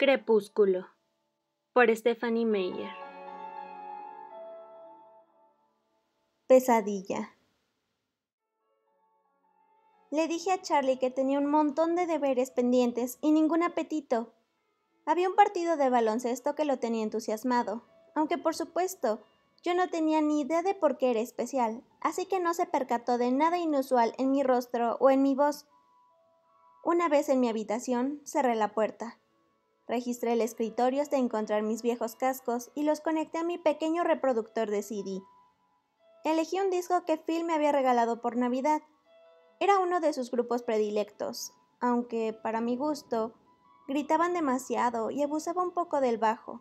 Crepúsculo por Stephanie Meyer. Pesadilla. Le dije a Charlie que tenía un montón de deberes pendientes y ningún apetito. Había un partido de baloncesto que lo tenía entusiasmado, aunque por supuesto yo no tenía ni idea de por qué era especial, así que no se percató de nada inusual en mi rostro o en mi voz. Una vez en mi habitación, cerré la puerta. Registré el escritorio hasta encontrar mis viejos cascos y los conecté a mi pequeño reproductor de CD. Elegí un disco que Phil me había regalado por Navidad. Era uno de sus grupos predilectos, aunque, para mi gusto, gritaban demasiado y abusaba un poco del bajo.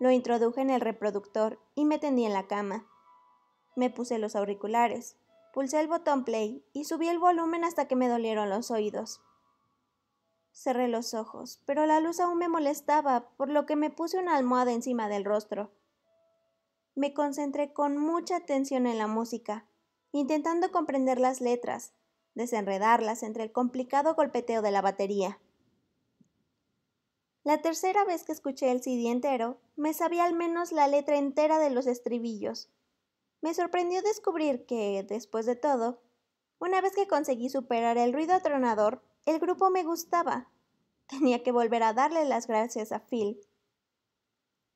Lo introduje en el reproductor y me tendí en la cama. Me puse los auriculares, pulsé el botón play y subí el volumen hasta que me dolieron los oídos. Cerré los ojos, pero la luz aún me molestaba, por lo que me puse una almohada encima del rostro. Me concentré con mucha atención en la música, intentando comprender las letras, desenredarlas entre el complicado golpeteo de la batería. La tercera vez que escuché el CD entero, me sabía al menos la letra entera de los estribillos. Me sorprendió descubrir que, después de todo, una vez que conseguí superar el ruido atronador, el grupo me gustaba. Tenía que volver a darle las gracias a Phil.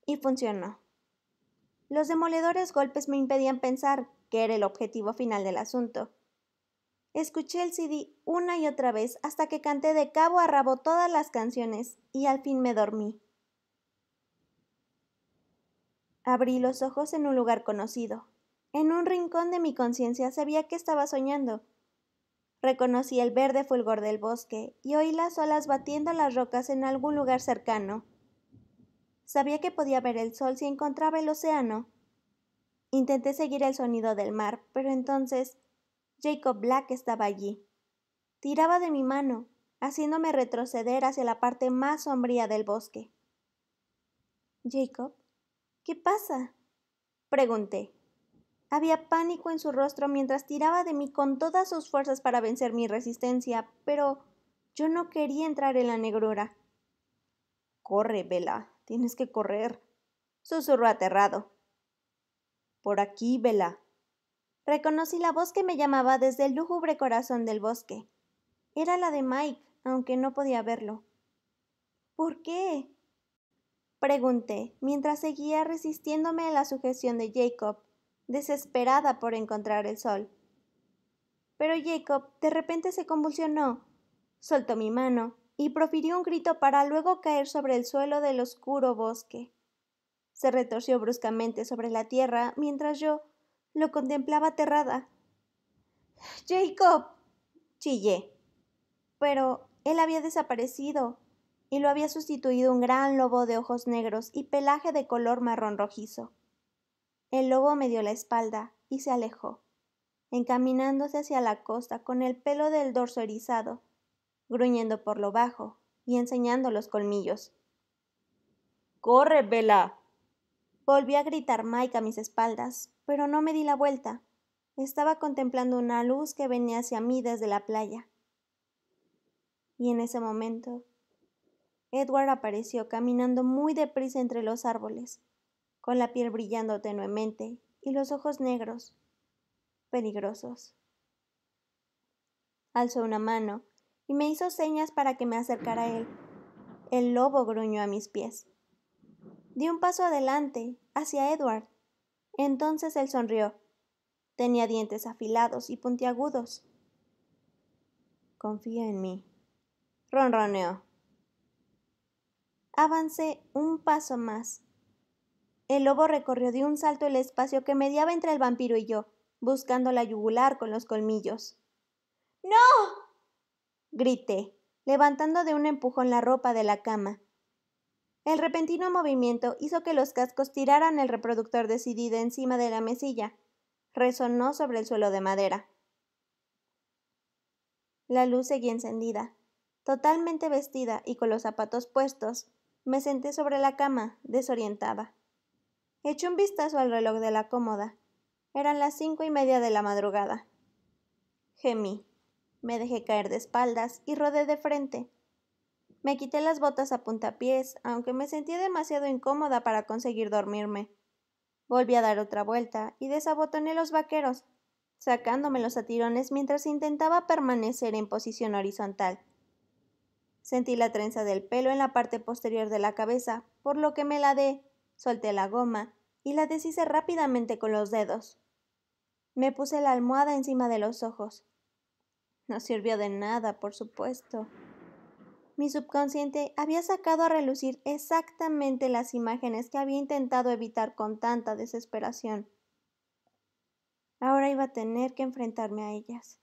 Y funcionó. Los demoledores golpes me impedían pensar, que era el objetivo final del asunto. Escuché el CD una y otra vez hasta que canté de cabo a rabo todas las canciones y al fin me dormí. Abrí los ojos en un lugar conocido. En un rincón de mi conciencia sabía que estaba soñando, Reconocí el verde fulgor del bosque y oí las olas batiendo las rocas en algún lugar cercano. Sabía que podía ver el sol si encontraba el océano. Intenté seguir el sonido del mar, pero entonces Jacob Black estaba allí. Tiraba de mi mano, haciéndome retroceder hacia la parte más sombría del bosque. Jacob, ¿qué pasa? pregunté. Había pánico en su rostro mientras tiraba de mí con todas sus fuerzas para vencer mi resistencia, pero yo no quería entrar en la negrura. Corre, Vela, tienes que correr, susurró aterrado. Por aquí, Vela. Reconocí la voz que me llamaba desde el lúgubre corazón del bosque. Era la de Mike, aunque no podía verlo. ¿Por qué? Pregunté, mientras seguía resistiéndome a la sujeción de Jacob desesperada por encontrar el sol. Pero Jacob de repente se convulsionó, soltó mi mano y profirió un grito para luego caer sobre el suelo del oscuro bosque. Se retorció bruscamente sobre la tierra mientras yo lo contemplaba aterrada. Jacob. chillé. Pero él había desaparecido y lo había sustituido un gran lobo de ojos negros y pelaje de color marrón rojizo. El lobo me dio la espalda y se alejó, encaminándose hacia la costa con el pelo del dorso erizado, gruñendo por lo bajo y enseñando los colmillos. ¡Corre, Vela! Volví a gritar Mike a mis espaldas, pero no me di la vuelta. Estaba contemplando una luz que venía hacia mí desde la playa. Y en ese momento, Edward apareció caminando muy deprisa entre los árboles con la piel brillando tenuemente y los ojos negros, peligrosos. Alzó una mano y me hizo señas para que me acercara a él. El lobo gruñó a mis pies. Di un paso adelante, hacia Edward. Entonces él sonrió. Tenía dientes afilados y puntiagudos. Confía en mí. Ronroneó. Avancé un paso más el lobo recorrió de un salto el espacio que mediaba entre el vampiro y yo, buscando la yugular con los colmillos. ¡No! grité, levantando de un empujón la ropa de la cama. El repentino movimiento hizo que los cascos tiraran el reproductor decidido encima de la mesilla. Resonó sobre el suelo de madera. La luz seguía encendida. Totalmente vestida y con los zapatos puestos, me senté sobre la cama, desorientada. Eché un vistazo al reloj de la cómoda. Eran las cinco y media de la madrugada. Gemí. Me dejé caer de espaldas y rodé de frente. Me quité las botas a puntapiés, aunque me sentí demasiado incómoda para conseguir dormirme. Volví a dar otra vuelta y desabotoné los vaqueros, sacándome los a tirones mientras intentaba permanecer en posición horizontal. Sentí la trenza del pelo en la parte posterior de la cabeza, por lo que me la dé solté la goma y la deshice rápidamente con los dedos. Me puse la almohada encima de los ojos. No sirvió de nada, por supuesto. Mi subconsciente había sacado a relucir exactamente las imágenes que había intentado evitar con tanta desesperación. Ahora iba a tener que enfrentarme a ellas.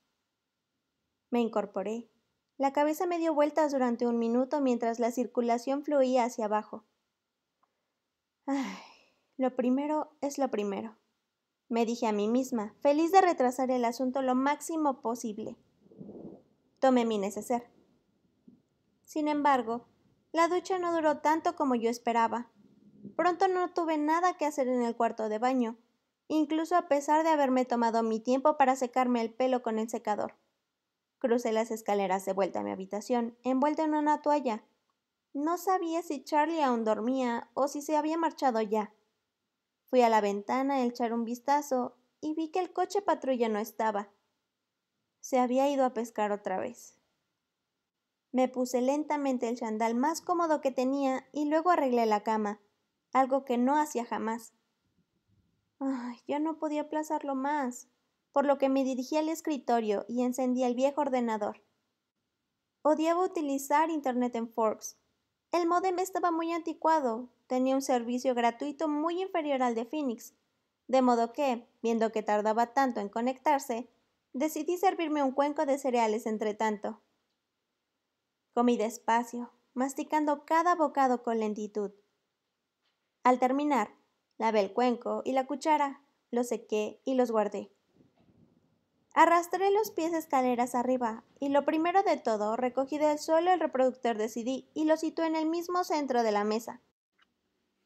Me incorporé. La cabeza me dio vueltas durante un minuto mientras la circulación fluía hacia abajo. Ay, lo primero es lo primero, me dije a mí misma, feliz de retrasar el asunto lo máximo posible. Tomé mi neceser. Sin embargo, la ducha no duró tanto como yo esperaba. Pronto no tuve nada que hacer en el cuarto de baño, incluso a pesar de haberme tomado mi tiempo para secarme el pelo con el secador. Crucé las escaleras de vuelta a mi habitación, envuelta en una toalla, no sabía si Charlie aún dormía o si se había marchado ya. Fui a la ventana a echar un vistazo y vi que el coche patrulla no estaba. Se había ido a pescar otra vez. Me puse lentamente el chandal más cómodo que tenía y luego arreglé la cama, algo que no hacía jamás. Ay, no podía aplazarlo más, por lo que me dirigí al escritorio y encendí el viejo ordenador. Odiaba utilizar Internet en Forbes, el modem estaba muy anticuado, tenía un servicio gratuito muy inferior al de Phoenix, de modo que, viendo que tardaba tanto en conectarse, decidí servirme un cuenco de cereales entre tanto. Comí despacio, masticando cada bocado con lentitud. Al terminar, lavé el cuenco y la cuchara, los sequé y los guardé. Arrastré los pies escaleras arriba, y lo primero de todo, recogí del suelo el reproductor de CD y lo situé en el mismo centro de la mesa.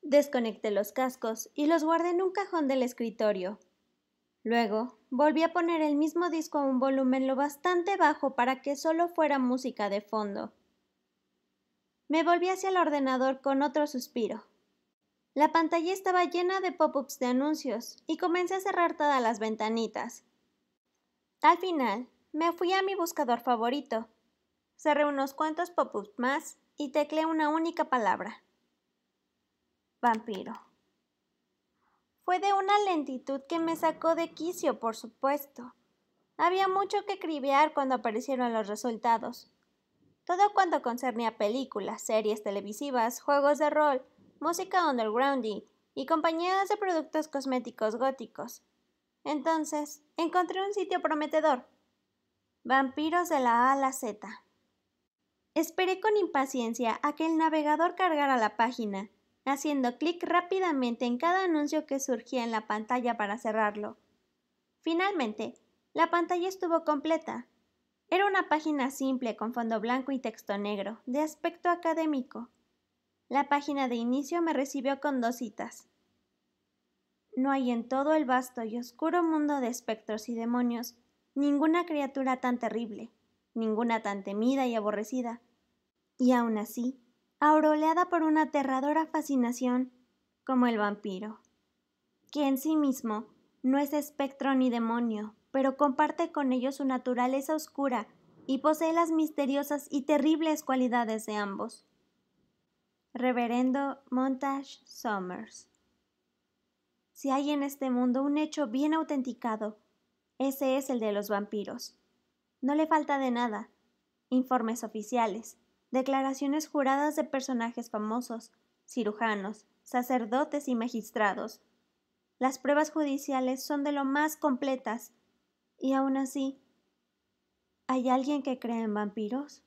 Desconecté los cascos y los guardé en un cajón del escritorio. Luego, volví a poner el mismo disco a un volumen lo bastante bajo para que solo fuera música de fondo. Me volví hacia el ordenador con otro suspiro. La pantalla estaba llena de pop-ups de anuncios y comencé a cerrar todas las ventanitas. Al final, me fui a mi buscador favorito. Cerré unos cuantos pop más y tecleé una única palabra. Vampiro. Fue de una lentitud que me sacó de quicio, por supuesto. Había mucho que cribear cuando aparecieron los resultados. Todo cuanto concernía películas, series televisivas, juegos de rol, música underground y compañías de productos cosméticos góticos. Entonces, encontré un sitio prometedor. Vampiros de la A a la Z. Esperé con impaciencia a que el navegador cargara la página, haciendo clic rápidamente en cada anuncio que surgía en la pantalla para cerrarlo. Finalmente, la pantalla estuvo completa. Era una página simple con fondo blanco y texto negro, de aspecto académico. La página de inicio me recibió con dos citas. No hay en todo el vasto y oscuro mundo de espectros y demonios ninguna criatura tan terrible, ninguna tan temida y aborrecida. Y aún así, auroleada por una aterradora fascinación, como el vampiro, que en sí mismo no es espectro ni demonio, pero comparte con ellos su naturaleza oscura y posee las misteriosas y terribles cualidades de ambos. Reverendo Montage Somers. Si hay en este mundo un hecho bien autenticado, ese es el de los vampiros. No le falta de nada. Informes oficiales, declaraciones juradas de personajes famosos, cirujanos, sacerdotes y magistrados. Las pruebas judiciales son de lo más completas. Y aún así, ¿hay alguien que cree en vampiros?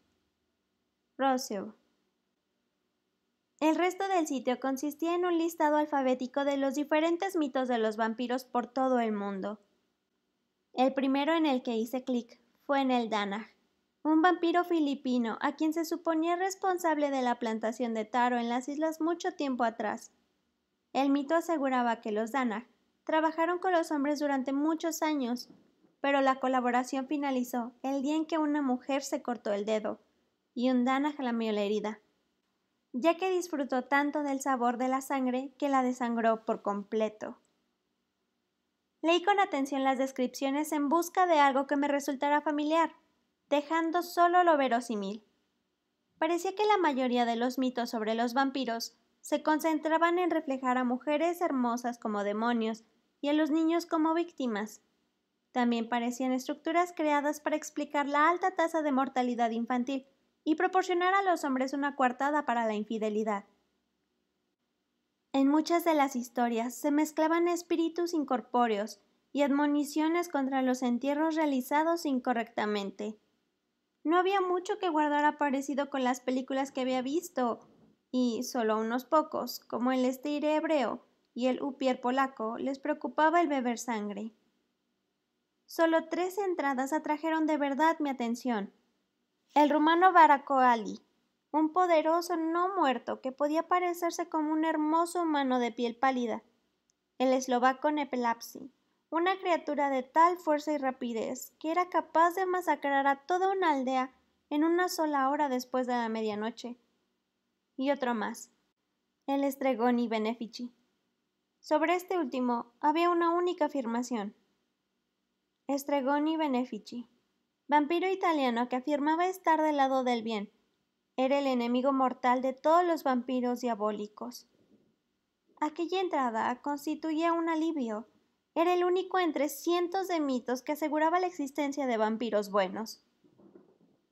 El resto del sitio consistía en un listado alfabético de los diferentes mitos de los vampiros por todo el mundo. El primero en el que hice clic fue en el Danaj, un vampiro filipino a quien se suponía responsable de la plantación de taro en las islas mucho tiempo atrás. El mito aseguraba que los Danaj trabajaron con los hombres durante muchos años, pero la colaboración finalizó el día en que una mujer se cortó el dedo y un la lamió la herida ya que disfrutó tanto del sabor de la sangre que la desangró por completo. Leí con atención las descripciones en busca de algo que me resultara familiar, dejando solo lo verosímil. Parecía que la mayoría de los mitos sobre los vampiros se concentraban en reflejar a mujeres hermosas como demonios y a los niños como víctimas. También parecían estructuras creadas para explicar la alta tasa de mortalidad infantil, y proporcionar a los hombres una coartada para la infidelidad. En muchas de las historias se mezclaban espíritus incorpóreos y admoniciones contra los entierros realizados incorrectamente. No había mucho que guardar parecido con las películas que había visto, y solo unos pocos, como el estire hebreo y el upier polaco, les preocupaba el beber sangre. Solo tres entradas atrajeron de verdad mi atención. El rumano Barakoali, un poderoso no muerto que podía parecerse como un hermoso humano de piel pálida. El eslovaco Nepelapsi, una criatura de tal fuerza y rapidez que era capaz de masacrar a toda una aldea en una sola hora después de la medianoche. Y otro más, el Estregoni Benefici. Sobre este último había una única afirmación. Estregoni Benefici vampiro italiano que afirmaba estar del lado del bien. Era el enemigo mortal de todos los vampiros diabólicos. Aquella entrada constituía un alivio. Era el único entre cientos de mitos que aseguraba la existencia de vampiros buenos.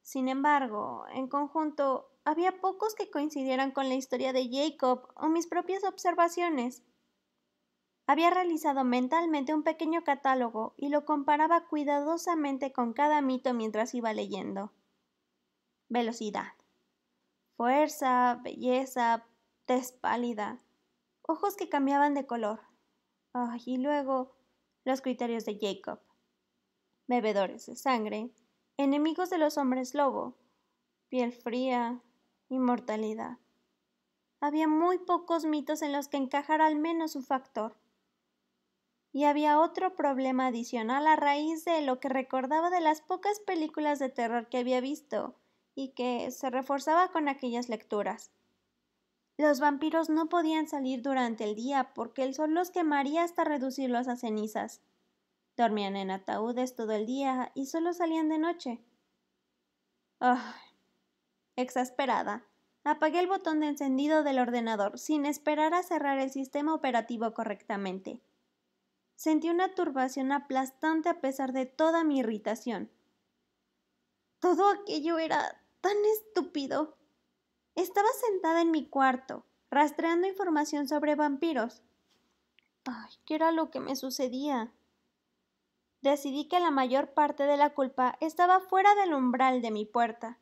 Sin embargo, en conjunto, había pocos que coincidieran con la historia de Jacob o mis propias observaciones. Había realizado mentalmente un pequeño catálogo y lo comparaba cuidadosamente con cada mito mientras iba leyendo. Velocidad. Fuerza, belleza, tez pálida. Ojos que cambiaban de color. y luego los criterios de Jacob. Bebedores de sangre. Enemigos de los hombres lobo. Piel fría. Inmortalidad. Había muy pocos mitos en los que encajara al menos un factor. Y había otro problema adicional a raíz de lo que recordaba de las pocas películas de terror que había visto y que se reforzaba con aquellas lecturas. Los vampiros no podían salir durante el día porque el sol los quemaría hasta reducirlos a cenizas. Dormían en ataúdes todo el día y solo salían de noche. Oh. Exasperada, apagué el botón de encendido del ordenador sin esperar a cerrar el sistema operativo correctamente. Sentí una turbación aplastante a pesar de toda mi irritación. Todo aquello era tan estúpido. Estaba sentada en mi cuarto, rastreando información sobre vampiros. Ay, ¿qué era lo que me sucedía? Decidí que la mayor parte de la culpa estaba fuera del umbral de mi puerta.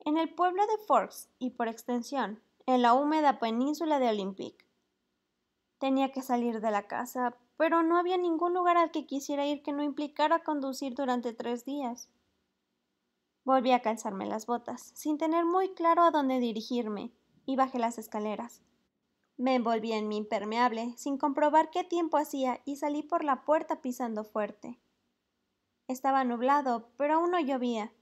En el pueblo de Forks y por extensión, en la húmeda península de Olympic. Tenía que salir de la casa, pero no había ningún lugar al que quisiera ir que no implicara conducir durante tres días. Volví a calzarme las botas, sin tener muy claro a dónde dirigirme, y bajé las escaleras. Me envolví en mi impermeable, sin comprobar qué tiempo hacía, y salí por la puerta pisando fuerte. Estaba nublado, pero aún no llovía.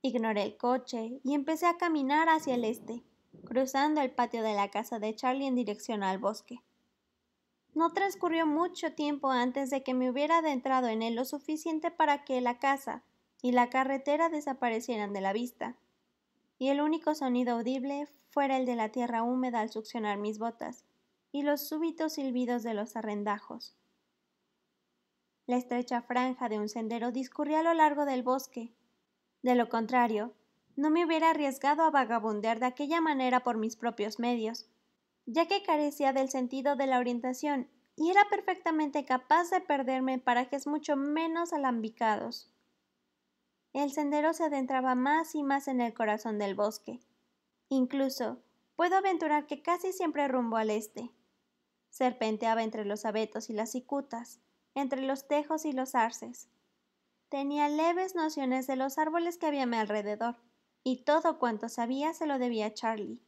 Ignoré el coche y empecé a caminar hacia el este, cruzando el patio de la casa de Charlie en dirección al bosque. No transcurrió mucho tiempo antes de que me hubiera adentrado en él lo suficiente para que la casa y la carretera desaparecieran de la vista, y el único sonido audible fuera el de la tierra húmeda al succionar mis botas, y los súbitos silbidos de los arrendajos. La estrecha franja de un sendero discurría a lo largo del bosque. De lo contrario, no me hubiera arriesgado a vagabundear de aquella manera por mis propios medios, ya que carecía del sentido de la orientación y era perfectamente capaz de perderme en parajes mucho menos alambicados. El sendero se adentraba más y más en el corazón del bosque. Incluso, puedo aventurar que casi siempre rumbo al este. Serpenteaba entre los abetos y las cicutas, entre los tejos y los arces. Tenía leves nociones de los árboles que había a mi alrededor, y todo cuanto sabía se lo debía a Charlie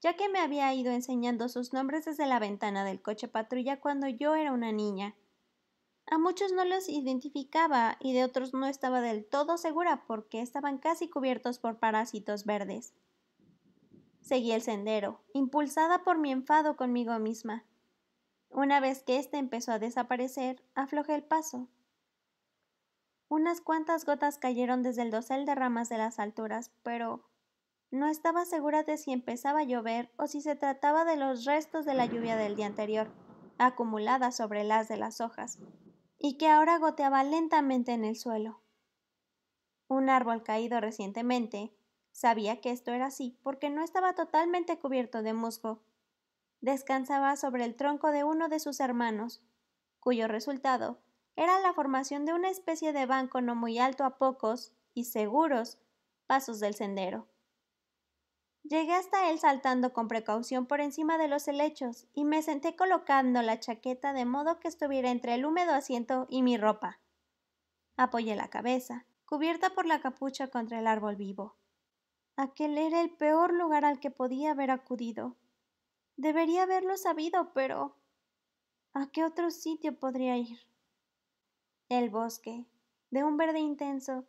ya que me había ido enseñando sus nombres desde la ventana del coche patrulla cuando yo era una niña. A muchos no los identificaba y de otros no estaba del todo segura porque estaban casi cubiertos por parásitos verdes. Seguí el sendero, impulsada por mi enfado conmigo misma. Una vez que éste empezó a desaparecer, aflojé el paso. Unas cuantas gotas cayeron desde el dosel de ramas de las alturas, pero no estaba segura de si empezaba a llover o si se trataba de los restos de la lluvia del día anterior, acumulada sobre las de las hojas, y que ahora goteaba lentamente en el suelo. Un árbol caído recientemente sabía que esto era así porque no estaba totalmente cubierto de musgo. Descansaba sobre el tronco de uno de sus hermanos, cuyo resultado era la formación de una especie de banco no muy alto a pocos y seguros pasos del sendero. Llegué hasta él saltando con precaución por encima de los helechos y me senté colocando la chaqueta de modo que estuviera entre el húmedo asiento y mi ropa. Apoyé la cabeza, cubierta por la capucha contra el árbol vivo. Aquel era el peor lugar al que podía haber acudido. Debería haberlo sabido, pero... ¿A qué otro sitio podría ir? El bosque, de un verde intenso,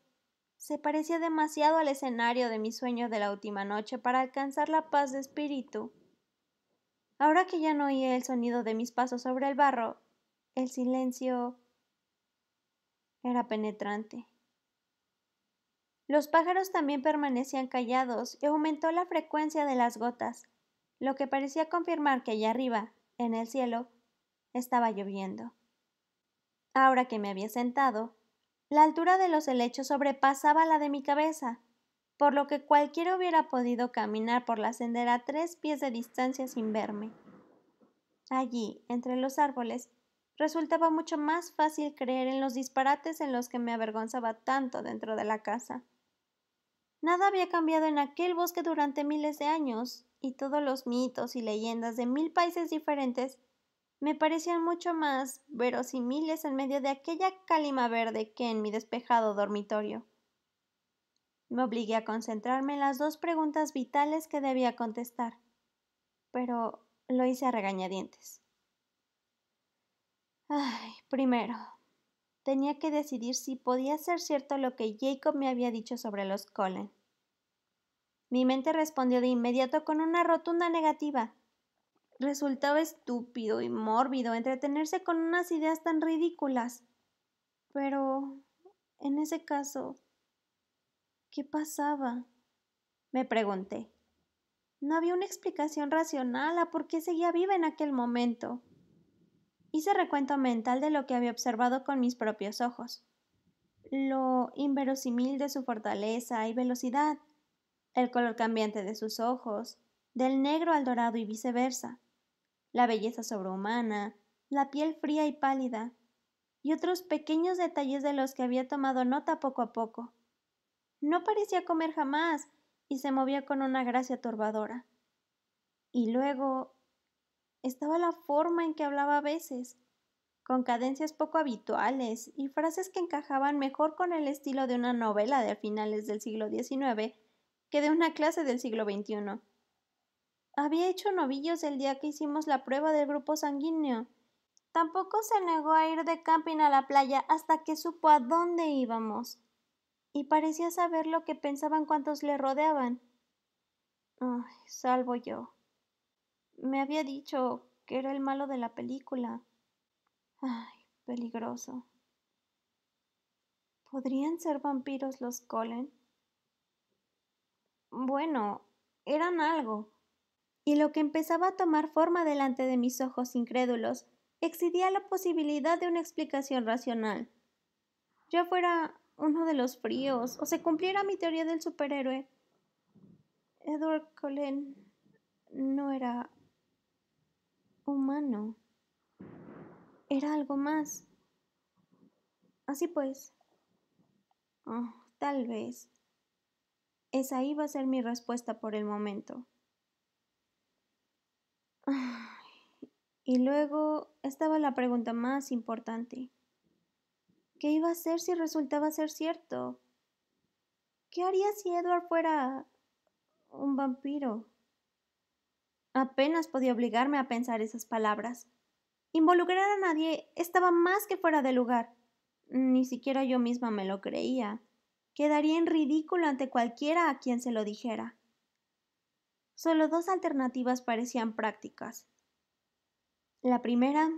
se parecía demasiado al escenario de mi sueño de la última noche para alcanzar la paz de espíritu. Ahora que ya no oía el sonido de mis pasos sobre el barro, el silencio era penetrante. Los pájaros también permanecían callados y aumentó la frecuencia de las gotas, lo que parecía confirmar que allá arriba, en el cielo, estaba lloviendo. Ahora que me había sentado, la altura de los helechos sobrepasaba la de mi cabeza, por lo que cualquiera hubiera podido caminar por la sendera a tres pies de distancia sin verme. Allí, entre los árboles, resultaba mucho más fácil creer en los disparates en los que me avergonzaba tanto dentro de la casa. Nada había cambiado en aquel bosque durante miles de años, y todos los mitos y leyendas de mil países diferentes me parecían mucho más verosímiles en medio de aquella cálima verde que en mi despejado dormitorio. Me obligué a concentrarme en las dos preguntas vitales que debía contestar, pero lo hice a regañadientes. Ay, primero, tenía que decidir si podía ser cierto lo que Jacob me había dicho sobre los Colen. Mi mente respondió de inmediato con una rotunda negativa, Resultaba estúpido y mórbido entretenerse con unas ideas tan ridículas. Pero, en ese caso, ¿qué pasaba? Me pregunté. No había una explicación racional a por qué seguía viva en aquel momento. Hice recuento mental de lo que había observado con mis propios ojos. Lo inverosímil de su fortaleza y velocidad, el color cambiante de sus ojos, del negro al dorado y viceversa, la belleza sobrehumana, la piel fría y pálida, y otros pequeños detalles de los que había tomado nota poco a poco. No parecía comer jamás y se movía con una gracia turbadora. Y luego estaba la forma en que hablaba a veces, con cadencias poco habituales y frases que encajaban mejor con el estilo de una novela de finales del siglo XIX que de una clase del siglo XXI. Había hecho novillos el día que hicimos la prueba del grupo sanguíneo. Tampoco se negó a ir de camping a la playa hasta que supo a dónde íbamos. Y parecía saber lo que pensaban cuantos le rodeaban. Ay, salvo yo. Me había dicho que era el malo de la película. Ay, peligroso. ¿Podrían ser vampiros los Colen? Bueno, eran algo y lo que empezaba a tomar forma delante de mis ojos incrédulos exigía la posibilidad de una explicación racional. Ya fuera uno de los fríos o se cumpliera mi teoría del superhéroe. Edward Cullen no era humano, era algo más. Así pues, oh, tal vez. Esa iba a ser mi respuesta por el momento. Y luego estaba la pregunta más importante. ¿Qué iba a hacer si resultaba ser cierto? ¿Qué haría si Edward fuera un vampiro? Apenas podía obligarme a pensar esas palabras. Involucrar a nadie estaba más que fuera de lugar. Ni siquiera yo misma me lo creía. Quedaría en ridículo ante cualquiera a quien se lo dijera. Solo dos alternativas parecían prácticas. La primera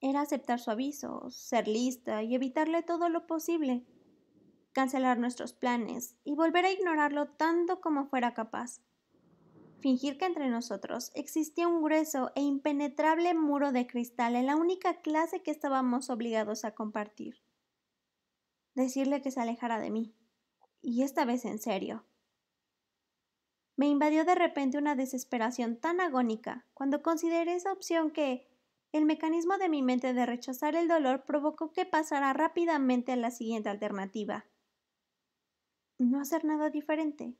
era aceptar su aviso, ser lista y evitarle todo lo posible, cancelar nuestros planes y volver a ignorarlo tanto como fuera capaz. Fingir que entre nosotros existía un grueso e impenetrable muro de cristal en la única clase que estábamos obligados a compartir. Decirle que se alejara de mí. Y esta vez en serio. Me invadió de repente una desesperación tan agónica cuando consideré esa opción que el mecanismo de mi mente de rechazar el dolor provocó que pasara rápidamente a la siguiente alternativa. No hacer nada diferente.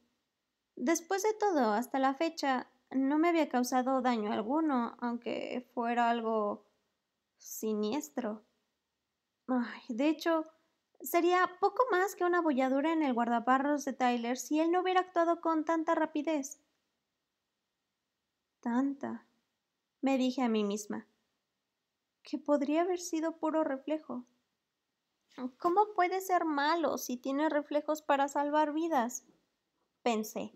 Después de todo, hasta la fecha, no me había causado daño alguno, aunque fuera algo siniestro. Ay, de hecho, sería poco más que una bolladura en el guardaparros de Tyler si él no hubiera actuado con tanta rapidez. Tanta, me dije a mí misma, que podría haber sido puro reflejo. ¿Cómo puede ser malo si tiene reflejos para salvar vidas? pensé.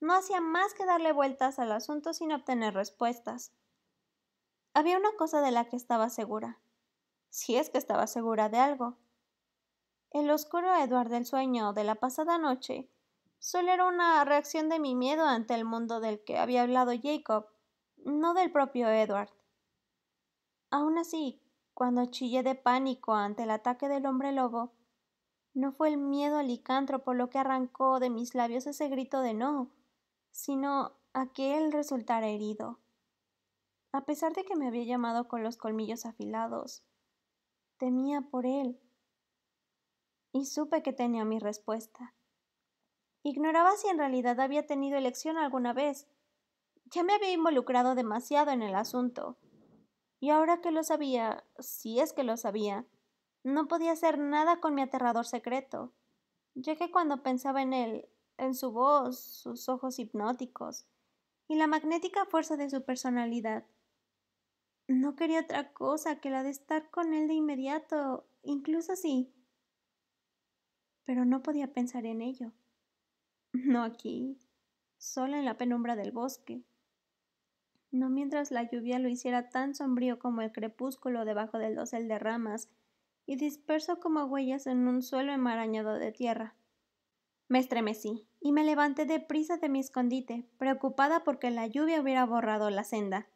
No hacía más que darle vueltas al asunto sin obtener respuestas. Había una cosa de la que estaba segura, si es que estaba segura de algo el oscuro Edward del sueño de la pasada noche solo era una reacción de mi miedo ante el mundo del que había hablado Jacob, no del propio Edward. Aún así, cuando chillé de pánico ante el ataque del hombre lobo, no fue el miedo licántropo lo que arrancó de mis labios ese grito de no, sino a que él resultara herido. A pesar de que me había llamado con los colmillos afilados, temía por él y supe que tenía mi respuesta. Ignoraba si en realidad había tenido elección alguna vez. Ya me había involucrado demasiado en el asunto. Y ahora que lo sabía, si es que lo sabía, no podía hacer nada con mi aterrador secreto, ya que cuando pensaba en él, en su voz, sus ojos hipnóticos y la magnética fuerza de su personalidad, no quería otra cosa que la de estar con él de inmediato, incluso si pero no podía pensar en ello. No aquí, sola en la penumbra del bosque. No mientras la lluvia lo hiciera tan sombrío como el crepúsculo debajo del dosel de ramas y disperso como huellas en un suelo enmarañado de tierra. Me estremecí y me levanté deprisa de mi escondite, preocupada porque la lluvia hubiera borrado la senda.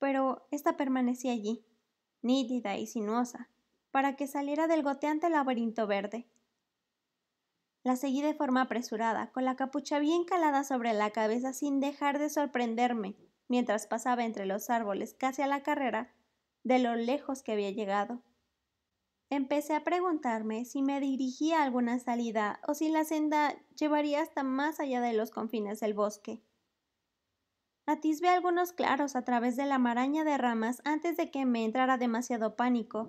Pero esta permanecía allí, nítida y sinuosa, para que saliera del goteante laberinto verde. La seguí de forma apresurada, con la capucha bien calada sobre la cabeza sin dejar de sorprenderme, mientras pasaba entre los árboles casi a la carrera, de lo lejos que había llegado. Empecé a preguntarme si me dirigía a alguna salida o si la senda llevaría hasta más allá de los confines del bosque. Atisbé algunos claros a través de la maraña de ramas antes de que me entrara demasiado pánico,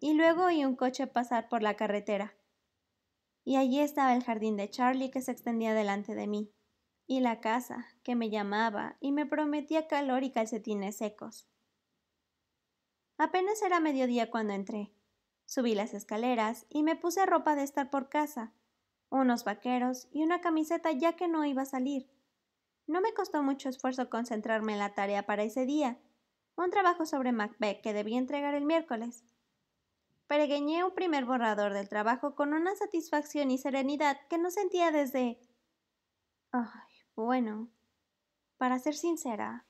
y luego oí un coche pasar por la carretera y allí estaba el jardín de Charlie que se extendía delante de mí, y la casa, que me llamaba y me prometía calor y calcetines secos. Apenas era mediodía cuando entré. Subí las escaleras y me puse ropa de estar por casa, unos vaqueros y una camiseta ya que no iba a salir. No me costó mucho esfuerzo concentrarme en la tarea para ese día, un trabajo sobre Macbeth que debía entregar el miércoles. Peregueñé un primer borrador del trabajo con una satisfacción y serenidad que no sentía desde... Ay, bueno, para ser sincera,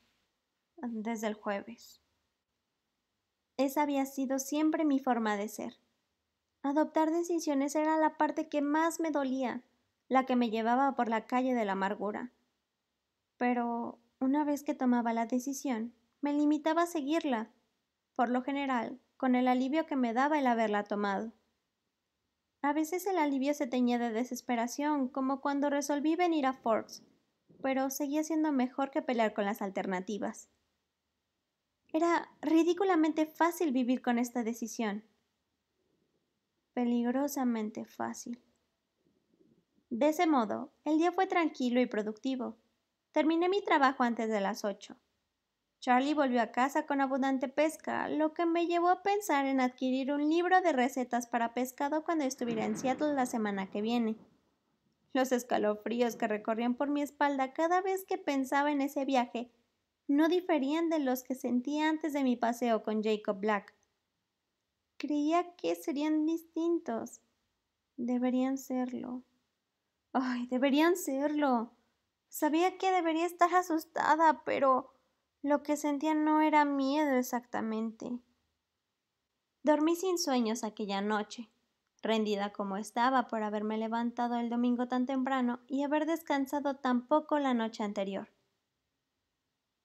desde el jueves. Esa había sido siempre mi forma de ser. Adoptar decisiones era la parte que más me dolía, la que me llevaba por la calle de la amargura. Pero una vez que tomaba la decisión, me limitaba a seguirla. Por lo general, con el alivio que me daba el haberla tomado. A veces el alivio se teñía de desesperación, como cuando resolví venir a Forbes, pero seguía siendo mejor que pelear con las alternativas. Era ridículamente fácil vivir con esta decisión. Peligrosamente fácil. De ese modo, el día fue tranquilo y productivo. Terminé mi trabajo antes de las ocho. Charlie volvió a casa con abundante pesca, lo que me llevó a pensar en adquirir un libro de recetas para pescado cuando estuviera en Seattle la semana que viene. Los escalofríos que recorrían por mi espalda cada vez que pensaba en ese viaje no diferían de los que sentía antes de mi paseo con Jacob Black. Creía que serían distintos. Deberían serlo. Ay, deberían serlo. Sabía que debería estar asustada, pero lo que sentía no era miedo exactamente. Dormí sin sueños aquella noche, rendida como estaba por haberme levantado el domingo tan temprano y haber descansado tan poco la noche anterior.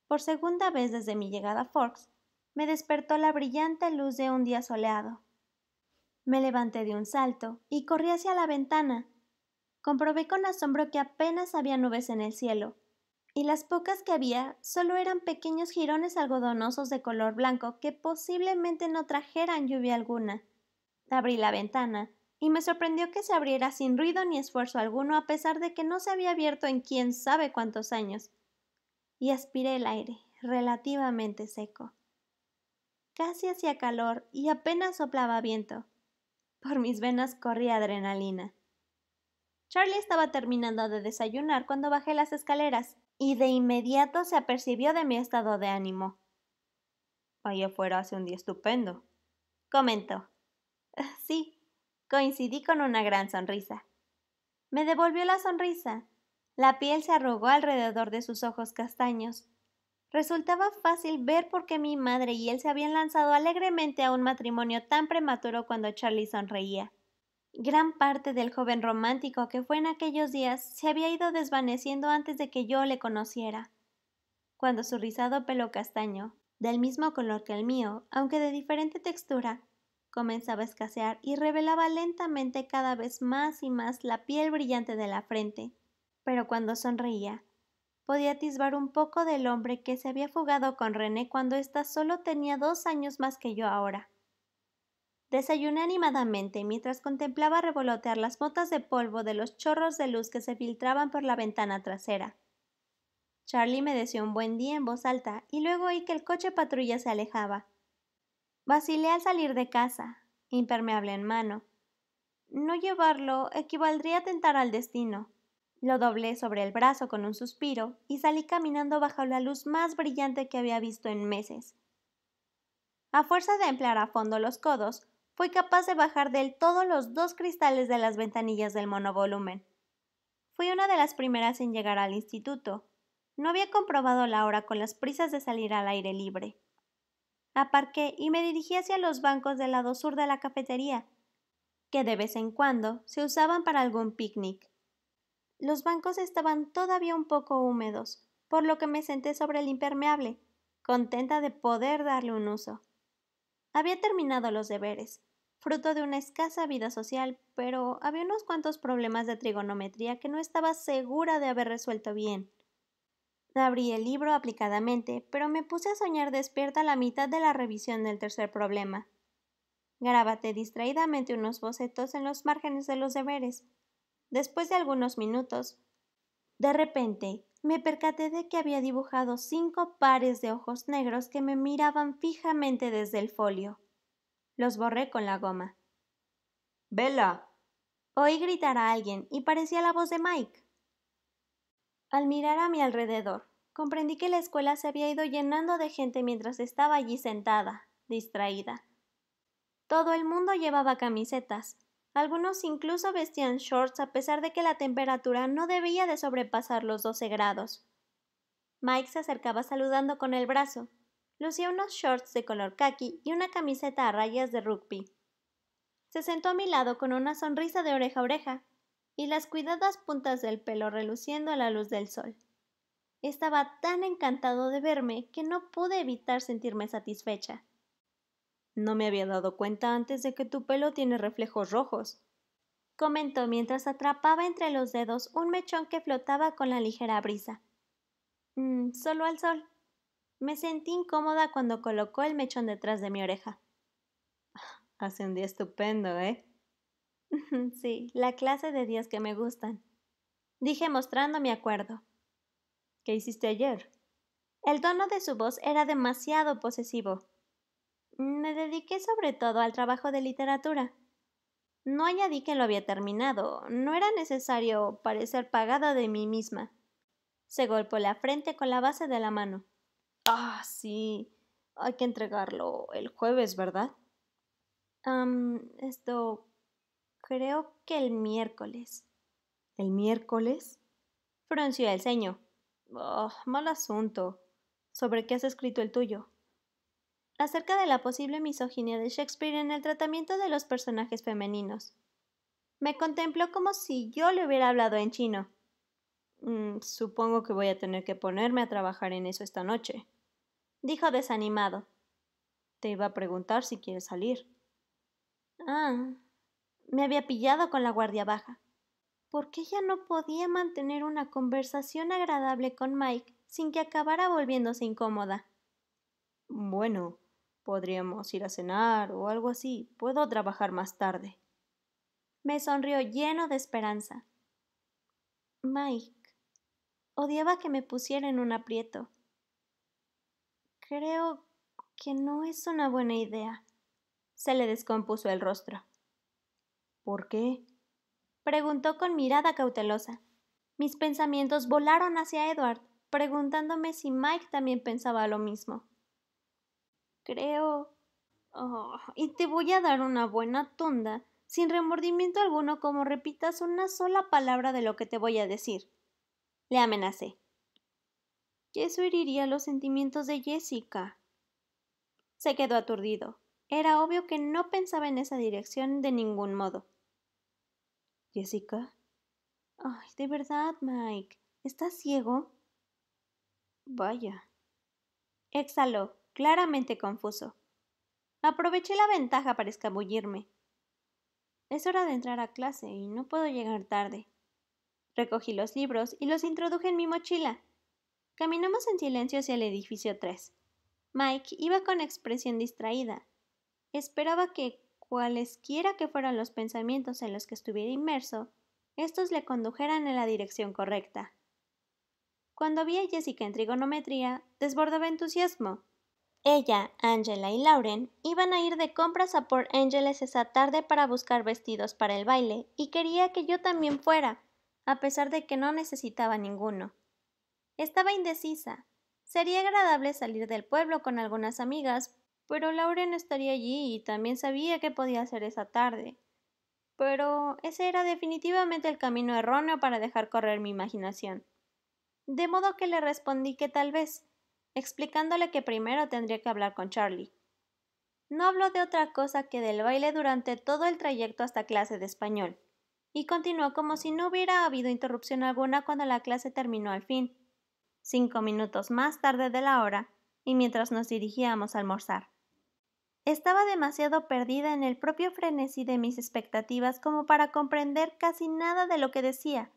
Por segunda vez desde mi llegada a Forks, me despertó la brillante luz de un día soleado. Me levanté de un salto y corrí hacia la ventana. Comprobé con asombro que apenas había nubes en el cielo, y las pocas que había solo eran pequeños jirones algodonosos de color blanco que posiblemente no trajeran lluvia alguna. Abrí la ventana y me sorprendió que se abriera sin ruido ni esfuerzo alguno a pesar de que no se había abierto en quién sabe cuántos años. Y aspiré el aire, relativamente seco. Casi hacía calor y apenas soplaba viento. Por mis venas corría adrenalina. Charlie estaba terminando de desayunar cuando bajé las escaleras y de inmediato se apercibió de mi estado de ánimo. Allá fuera hace un día estupendo, comentó. Sí, coincidí con una gran sonrisa. Me devolvió la sonrisa. La piel se arrugó alrededor de sus ojos castaños. Resultaba fácil ver por qué mi madre y él se habían lanzado alegremente a un matrimonio tan prematuro cuando Charlie sonreía. Gran parte del joven romántico que fue en aquellos días se había ido desvaneciendo antes de que yo le conociera. Cuando su rizado pelo castaño, del mismo color que el mío, aunque de diferente textura, comenzaba a escasear y revelaba lentamente cada vez más y más la piel brillante de la frente. Pero cuando sonreía, podía atisbar un poco del hombre que se había fugado con René cuando ésta solo tenía dos años más que yo ahora. Desayuné animadamente mientras contemplaba revolotear las motas de polvo de los chorros de luz que se filtraban por la ventana trasera. Charlie me deseó un buen día en voz alta y luego oí que el coche patrulla se alejaba. Vacilé al salir de casa, impermeable en mano. No llevarlo equivaldría a tentar al destino. Lo doblé sobre el brazo con un suspiro y salí caminando bajo la luz más brillante que había visto en meses. A fuerza de emplear a fondo los codos, Fui capaz de bajar del todo los dos cristales de las ventanillas del monovolumen. Fui una de las primeras en llegar al instituto. No había comprobado la hora con las prisas de salir al aire libre. Aparqué y me dirigí hacia los bancos del lado sur de la cafetería, que de vez en cuando se usaban para algún picnic. Los bancos estaban todavía un poco húmedos, por lo que me senté sobre el impermeable, contenta de poder darle un uso. Había terminado los deberes, fruto de una escasa vida social, pero había unos cuantos problemas de trigonometría que no estaba segura de haber resuelto bien. Abrí el libro aplicadamente, pero me puse a soñar despierta la mitad de la revisión del tercer problema. Grábate distraídamente unos bocetos en los márgenes de los deberes. Después de algunos minutos, de repente me percaté de que había dibujado cinco pares de ojos negros que me miraban fijamente desde el folio los borré con la goma. Vela. Oí gritar a alguien y parecía la voz de Mike. Al mirar a mi alrededor, comprendí que la escuela se había ido llenando de gente mientras estaba allí sentada, distraída. Todo el mundo llevaba camisetas. Algunos incluso vestían shorts a pesar de que la temperatura no debía de sobrepasar los 12 grados. Mike se acercaba saludando con el brazo, lucía unos shorts de color khaki y una camiseta a rayas de rugby. Se sentó a mi lado con una sonrisa de oreja a oreja y las cuidadas puntas del pelo reluciendo a la luz del sol. Estaba tan encantado de verme que no pude evitar sentirme satisfecha. No me había dado cuenta antes de que tu pelo tiene reflejos rojos, comentó mientras atrapaba entre los dedos un mechón que flotaba con la ligera brisa. Mm, solo al sol, me sentí incómoda cuando colocó el mechón detrás de mi oreja. Hace un día estupendo, ¿eh? sí, la clase de días que me gustan. Dije mostrando mi acuerdo. ¿Qué hiciste ayer? El tono de su voz era demasiado posesivo. Me dediqué sobre todo al trabajo de literatura. No añadí que lo había terminado. No era necesario parecer pagada de mí misma. Se golpeó la frente con la base de la mano. Ah, sí, hay que entregarlo el jueves, ¿verdad? Um, esto creo que el miércoles. ¿El miércoles? Frunció el ceño. Oh, mal asunto. ¿Sobre qué has escrito el tuyo? Acerca de la posible misoginia de Shakespeare en el tratamiento de los personajes femeninos. Me contempló como si yo le hubiera hablado en chino. Mm, supongo que voy a tener que ponerme a trabajar en eso esta noche, dijo desanimado. Te iba a preguntar si quieres salir. Ah, me había pillado con la guardia baja. Porque ya no podía mantener una conversación agradable con Mike sin que acabara volviéndose incómoda. Bueno, podríamos ir a cenar o algo así. Puedo trabajar más tarde. Me sonrió lleno de esperanza. Mike, Odiaba que me pusiera en un aprieto. Creo que no es una buena idea. Se le descompuso el rostro. ¿Por qué? preguntó con mirada cautelosa. Mis pensamientos volaron hacia Edward, preguntándome si Mike también pensaba lo mismo. Creo. Oh, y te voy a dar una buena tunda, sin remordimiento alguno, como repitas una sola palabra de lo que te voy a decir le amenacé. Y eso heriría los sentimientos de Jessica. Se quedó aturdido. Era obvio que no pensaba en esa dirección de ningún modo. Jessica. Ay, de verdad, Mike. ¿Estás ciego? Vaya. Exhaló, claramente confuso. Aproveché la ventaja para escabullirme. Es hora de entrar a clase y no puedo llegar tarde. Recogí los libros y los introduje en mi mochila. Caminamos en silencio hacia el edificio 3. Mike iba con expresión distraída. Esperaba que, cualesquiera que fueran los pensamientos en los que estuviera inmerso, estos le condujeran en la dirección correcta. Cuando vi a Jessica en trigonometría, desbordaba entusiasmo. Ella, Angela y Lauren iban a ir de compras a Port Angeles esa tarde para buscar vestidos para el baile y quería que yo también fuera a pesar de que no necesitaba ninguno. Estaba indecisa. Sería agradable salir del pueblo con algunas amigas, pero no estaría allí y también sabía que podía hacer esa tarde. Pero ese era definitivamente el camino erróneo para dejar correr mi imaginación. De modo que le respondí que tal vez, explicándole que primero tendría que hablar con Charlie. No habló de otra cosa que del baile durante todo el trayecto hasta clase de español y continuó como si no hubiera habido interrupción alguna cuando la clase terminó al fin, cinco minutos más tarde de la hora, y mientras nos dirigíamos a almorzar. Estaba demasiado perdida en el propio frenesí de mis expectativas como para comprender casi nada de lo que decía.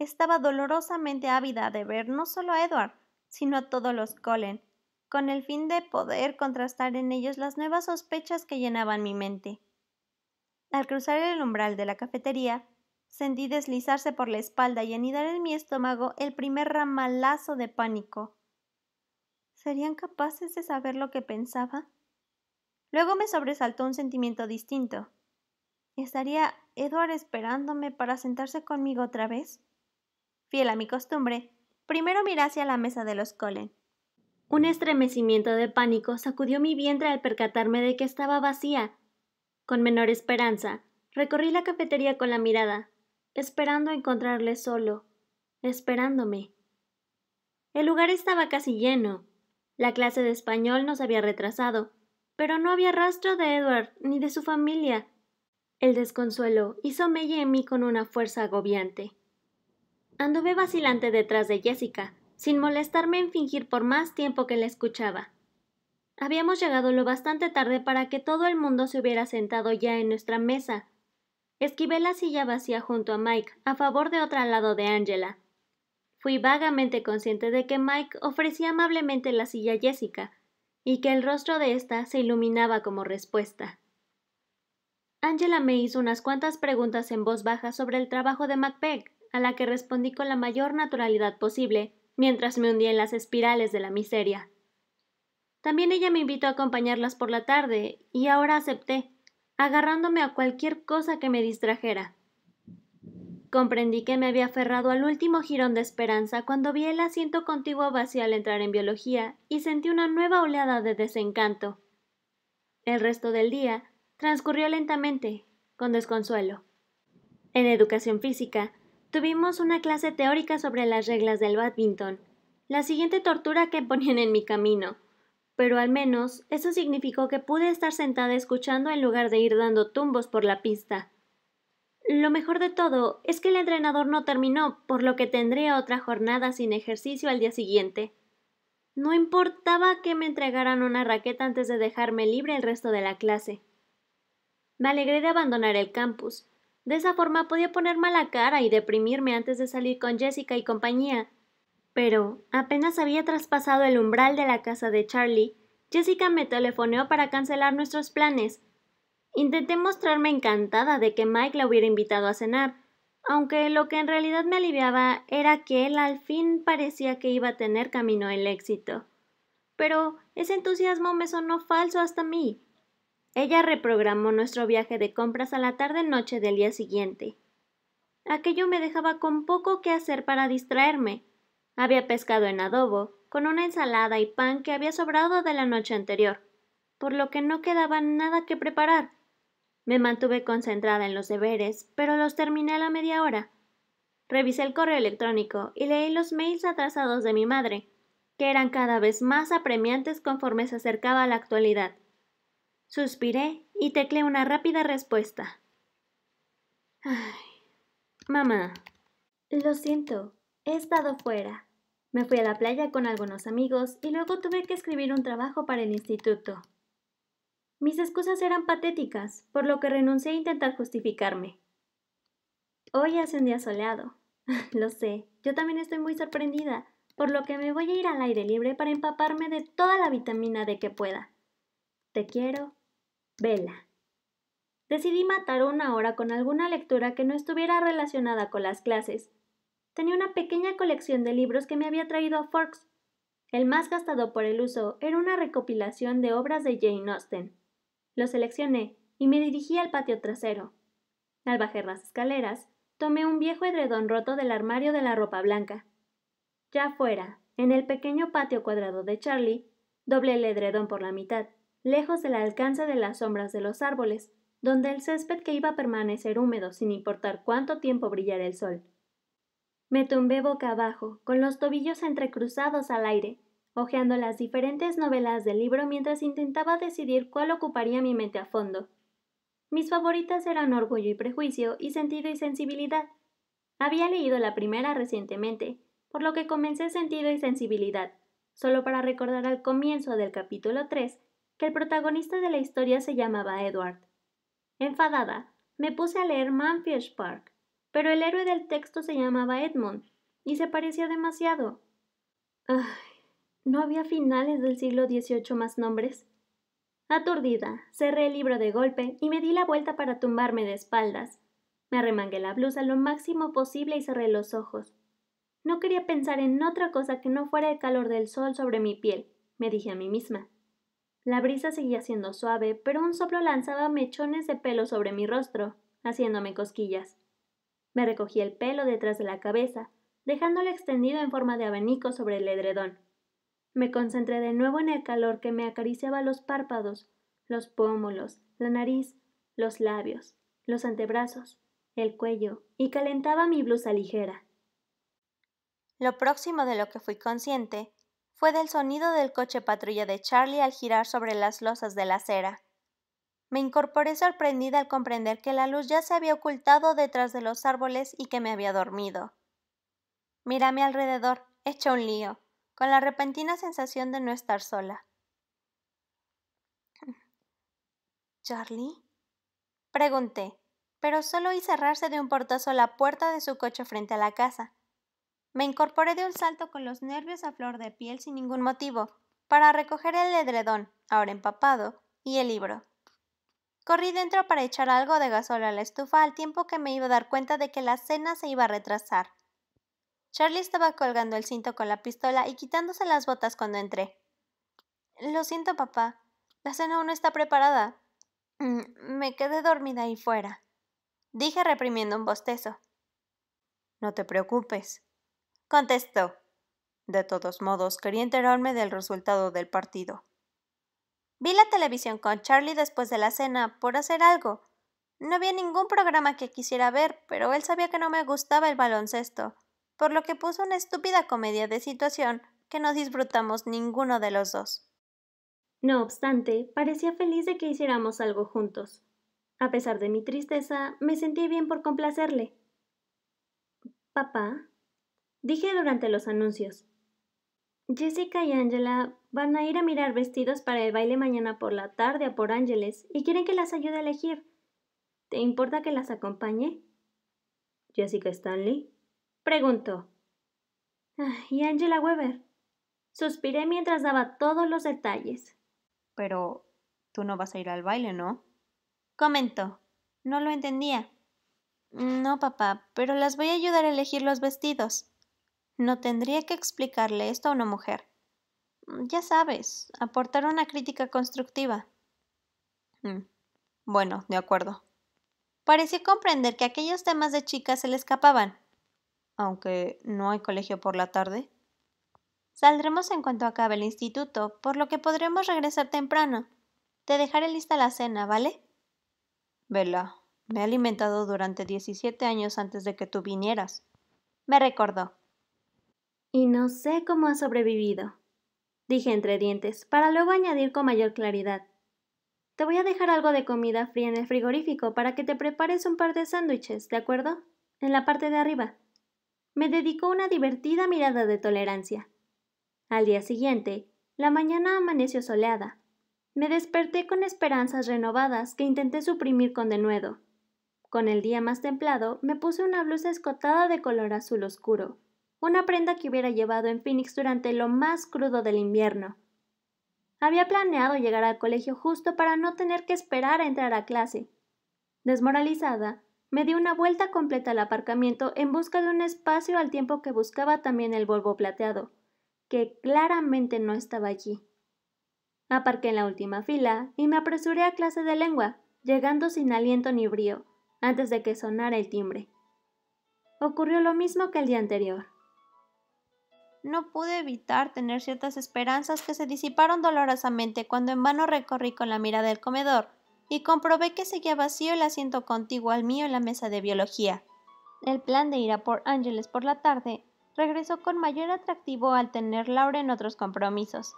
Estaba dolorosamente ávida de ver no solo a Edward, sino a todos los Colen, con el fin de poder contrastar en ellos las nuevas sospechas que llenaban mi mente. Al cruzar el umbral de la cafetería, sentí deslizarse por la espalda y anidar en mi estómago el primer ramalazo de pánico. ¿Serían capaces de saber lo que pensaba? Luego me sobresaltó un sentimiento distinto. ¿Estaría Edward esperándome para sentarse conmigo otra vez? Fiel a mi costumbre, primero miré hacia la mesa de los Colen. Un estremecimiento de pánico sacudió mi vientre al percatarme de que estaba vacía con menor esperanza, recorrí la cafetería con la mirada, esperando encontrarle solo, esperándome. El lugar estaba casi lleno. La clase de español nos había retrasado, pero no había rastro de Edward ni de su familia. El desconsuelo hizo mella en mí con una fuerza agobiante. Anduve vacilante detrás de Jessica, sin molestarme en fingir por más tiempo que la escuchaba. Habíamos llegado lo bastante tarde para que todo el mundo se hubiera sentado ya en nuestra mesa. Esquivé la silla vacía junto a Mike, a favor de otro al lado de Angela. Fui vagamente consciente de que Mike ofrecía amablemente la silla a Jessica, y que el rostro de ésta se iluminaba como respuesta. Angela me hizo unas cuantas preguntas en voz baja sobre el trabajo de Macbeth, a la que respondí con la mayor naturalidad posible, mientras me hundía en las espirales de la miseria. También ella me invitó a acompañarlas por la tarde, y ahora acepté, agarrándome a cualquier cosa que me distrajera. Comprendí que me había aferrado al último jirón de esperanza cuando vi el asiento contiguo vacío al entrar en biología y sentí una nueva oleada de desencanto. El resto del día transcurrió lentamente, con desconsuelo. En educación física, tuvimos una clase teórica sobre las reglas del badminton, la siguiente tortura que ponían en mi camino pero al menos eso significó que pude estar sentada escuchando en lugar de ir dando tumbos por la pista. Lo mejor de todo es que el entrenador no terminó, por lo que tendría otra jornada sin ejercicio al día siguiente. No importaba que me entregaran una raqueta antes de dejarme libre el resto de la clase. Me alegré de abandonar el campus. De esa forma podía poner mala cara y deprimirme antes de salir con Jessica y compañía pero apenas había traspasado el umbral de la casa de Charlie, Jessica me telefoneó para cancelar nuestros planes. Intenté mostrarme encantada de que Mike la hubiera invitado a cenar, aunque lo que en realidad me aliviaba era que él al fin parecía que iba a tener camino el éxito. Pero ese entusiasmo me sonó falso hasta mí. Ella reprogramó nuestro viaje de compras a la tarde-noche del día siguiente. Aquello me dejaba con poco que hacer para distraerme. Había pescado en adobo, con una ensalada y pan que había sobrado de la noche anterior, por lo que no quedaba nada que preparar. Me mantuve concentrada en los deberes, pero los terminé a la media hora. Revisé el correo electrónico y leí los mails atrasados de mi madre, que eran cada vez más apremiantes conforme se acercaba a la actualidad. Suspiré y teclé una rápida respuesta. Ay, mamá, lo siento, he estado fuera. Me fui a la playa con algunos amigos y luego tuve que escribir un trabajo para el instituto. Mis excusas eran patéticas, por lo que renuncié a intentar justificarme. Hoy hace un día soleado. lo sé, yo también estoy muy sorprendida, por lo que me voy a ir al aire libre para empaparme de toda la vitamina D que pueda. Te quiero, Vela. Decidí matar una hora con alguna lectura que no estuviera relacionada con las clases, tenía una pequeña colección de libros que me había traído a Forks. El más gastado por el uso era una recopilación de obras de Jane Austen. Lo seleccioné y me dirigí al patio trasero. Al bajar las escaleras, tomé un viejo edredón roto del armario de la ropa blanca. Ya fuera, en el pequeño patio cuadrado de Charlie, doblé el edredón por la mitad, lejos del alcance de las sombras de los árboles, donde el césped que iba a permanecer húmedo sin importar cuánto tiempo brillara el sol. Me tumbé boca abajo, con los tobillos entrecruzados al aire, hojeando las diferentes novelas del libro mientras intentaba decidir cuál ocuparía mi mente a fondo. Mis favoritas eran Orgullo y Prejuicio y Sentido y Sensibilidad. Había leído la primera recientemente, por lo que comencé Sentido y Sensibilidad, solo para recordar al comienzo del capítulo 3 que el protagonista de la historia se llamaba Edward. Enfadada, me puse a leer Manfish Park, pero el héroe del texto se llamaba Edmond, y se parecía demasiado. Ay, ¿No había finales del siglo XVIII más nombres? Aturdida, cerré el libro de golpe y me di la vuelta para tumbarme de espaldas. Me arremangué la blusa lo máximo posible y cerré los ojos. No quería pensar en otra cosa que no fuera el calor del sol sobre mi piel, me dije a mí misma. La brisa seguía siendo suave, pero un soplo lanzaba mechones de pelo sobre mi rostro, haciéndome cosquillas. Me recogí el pelo detrás de la cabeza, dejándolo extendido en forma de abanico sobre el edredón. Me concentré de nuevo en el calor que me acariciaba los párpados, los pómulos, la nariz, los labios, los antebrazos, el cuello, y calentaba mi blusa ligera. Lo próximo de lo que fui consciente fue del sonido del coche patrulla de Charlie al girar sobre las losas de la acera. Me incorporé sorprendida al comprender que la luz ya se había ocultado detrás de los árboles y que me había dormido. mi alrededor, hecho un lío, con la repentina sensación de no estar sola. ¿Charlie? Pregunté, pero solo oí cerrarse de un portazo la puerta de su coche frente a la casa. Me incorporé de un salto con los nervios a flor de piel sin ningún motivo, para recoger el edredón, ahora empapado, y el libro. Corrí dentro para echar algo de gasol a la estufa al tiempo que me iba a dar cuenta de que la cena se iba a retrasar. Charlie estaba colgando el cinto con la pistola y quitándose las botas cuando entré. Lo siento, papá. La cena aún no está preparada. Mm, me quedé dormida ahí fuera. Dije reprimiendo un bostezo. No te preocupes, contestó. De todos modos, quería enterarme del resultado del partido. Vi la televisión con Charlie después de la cena por hacer algo. No había ningún programa que quisiera ver, pero él sabía que no me gustaba el baloncesto, por lo que puso una estúpida comedia de situación que no disfrutamos ninguno de los dos. No obstante, parecía feliz de que hiciéramos algo juntos. A pesar de mi tristeza, me sentí bien por complacerle. Papá, dije durante los anuncios, Jessica y Angela van a ir a mirar vestidos para el baile mañana por la tarde a por Ángeles y quieren que las ayude a elegir. ¿Te importa que las acompañe? Jessica Stanley preguntó. Ah, ¿Y Angela Weber? Suspiré mientras daba todos los detalles. Pero tú no vas a ir al baile, ¿no? Comentó. No lo entendía. No, papá, pero las voy a ayudar a elegir los vestidos. No tendría que explicarle esto a una mujer. Mm, ya sabes, aportar una crítica constructiva. Mm, bueno, de acuerdo. Pareció comprender que aquellos temas de chicas se le escapaban. Aunque no hay colegio por la tarde. Saldremos en cuanto acabe el instituto, por lo que podremos regresar temprano. Te dejaré lista la cena, ¿vale? Vela, me he alimentado durante 17 años antes de que tú vinieras. Me recordó. Y no sé cómo ha sobrevivido, dije entre dientes, para luego añadir con mayor claridad. Te voy a dejar algo de comida fría en el frigorífico para que te prepares un par de sándwiches, ¿de acuerdo? En la parte de arriba. Me dedicó una divertida mirada de tolerancia. Al día siguiente, la mañana amaneció soleada. Me desperté con esperanzas renovadas que intenté suprimir con denuedo. Con el día más templado, me puse una blusa escotada de color azul oscuro, una prenda que hubiera llevado en Phoenix durante lo más crudo del invierno. Había planeado llegar al colegio justo para no tener que esperar a entrar a clase. Desmoralizada, me di una vuelta completa al aparcamiento en busca de un espacio al tiempo que buscaba también el Volvo plateado, que claramente no estaba allí. Aparqué en la última fila y me apresuré a clase de lengua, llegando sin aliento ni brío, antes de que sonara el timbre. Ocurrió lo mismo que el día anterior no pude evitar tener ciertas esperanzas que se disiparon dolorosamente cuando en vano recorrí con la mirada el comedor y comprobé que seguía vacío el asiento contiguo al mío en la mesa de biología. El plan de ir a por Ángeles por la tarde regresó con mayor atractivo al tener Laura en otros compromisos.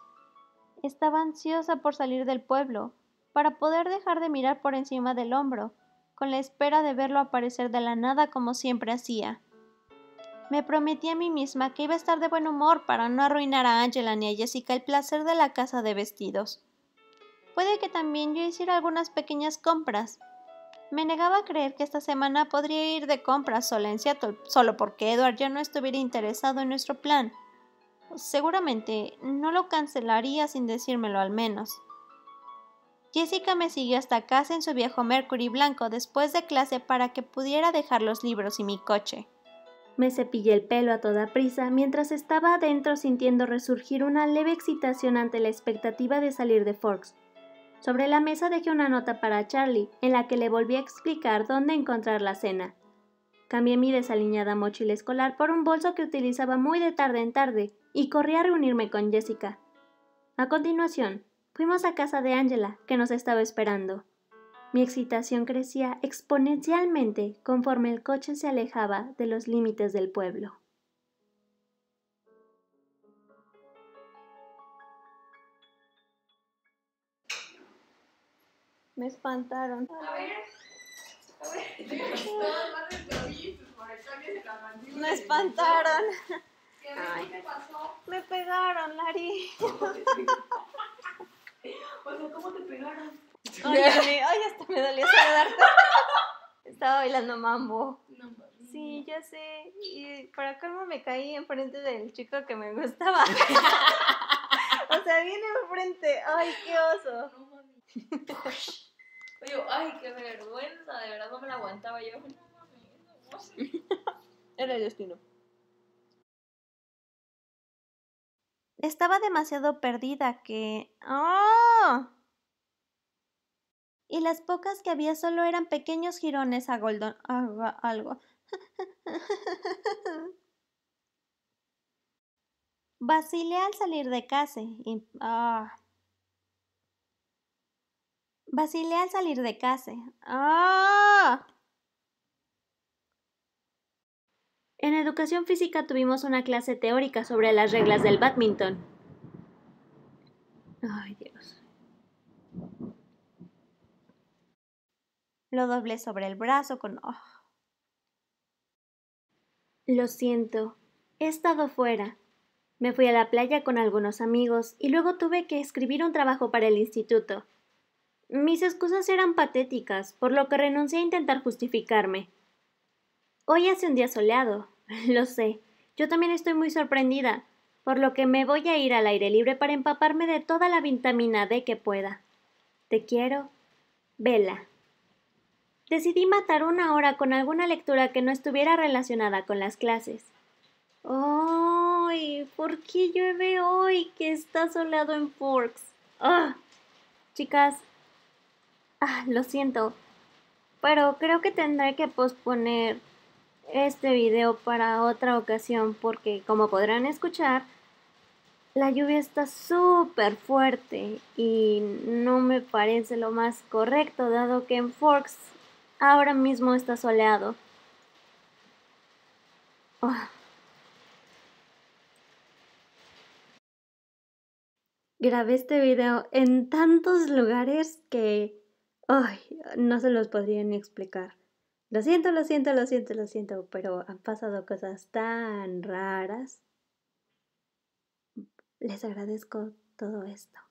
Estaba ansiosa por salir del pueblo, para poder dejar de mirar por encima del hombro, con la espera de verlo aparecer de la nada como siempre hacía. Me prometí a mí misma que iba a estar de buen humor para no arruinar a Angela ni a Jessica el placer de la casa de vestidos. Puede que también yo hiciera algunas pequeñas compras. Me negaba a creer que esta semana podría ir de compras sola en Seattle, solo porque Edward ya no estuviera interesado en nuestro plan. Seguramente no lo cancelaría sin decírmelo al menos. Jessica me siguió hasta casa en su viejo Mercury blanco después de clase para que pudiera dejar los libros y mi coche. Me cepillé el pelo a toda prisa mientras estaba adentro sintiendo resurgir una leve excitación ante la expectativa de salir de Forks. Sobre la mesa dejé una nota para Charlie, en la que le volví a explicar dónde encontrar la cena. Cambié mi desaliñada mochila escolar por un bolso que utilizaba muy de tarde en tarde y corrí a reunirme con Jessica. A continuación, fuimos a casa de Angela, que nos estaba esperando. Mi excitación crecía exponencialmente conforme el coche se alejaba de los límites del pueblo. Me espantaron. A ver. A ver. Me espantaron. Ay, ¿Qué pasó? Me pegaron, Lari. O sea, ¿cómo te pegaron? Ay, hasta me dolió darte. Estaba bailando mambo. Sí, ya sé. Y para calma me caí enfrente del chico que me gustaba. o sea, viene enfrente. Ay, qué oso. Oye, ay, qué vergüenza, de verdad no me la aguantaba yo. Era el destino. Estaba demasiado perdida que. ¡ah! y las pocas que había solo eran pequeños jirones a Goldon. Algo. Basilea al salir de casa y. Ah. al salir de casa. ¡Ah! En educación física tuvimos una clase teórica sobre las reglas del badminton. Ay, Lo doblé sobre el brazo con... Oh. Lo siento, he estado fuera. Me fui a la playa con algunos amigos y luego tuve que escribir un trabajo para el instituto. Mis excusas eran patéticas, por lo que renuncié a intentar justificarme. Hoy hace un día soleado, lo sé. Yo también estoy muy sorprendida, por lo que me voy a ir al aire libre para empaparme de toda la vitamina D que pueda. Te quiero, Vela. Decidí matar una hora con alguna lectura que no estuviera relacionada con las clases. ¡Ay! ¿Por qué llueve hoy que está soleado en Forks? ¡Ah! Chicas, ah, lo siento, pero creo que tendré que posponer este video para otra ocasión porque, como podrán escuchar, la lluvia está súper fuerte y no me parece lo más correcto dado que en Forks Ahora mismo está soleado. Oh. Grabé este video en tantos lugares que ay, no se los podría ni explicar. Lo siento, lo siento, lo siento, lo siento, pero han pasado cosas tan raras. Les agradezco todo esto.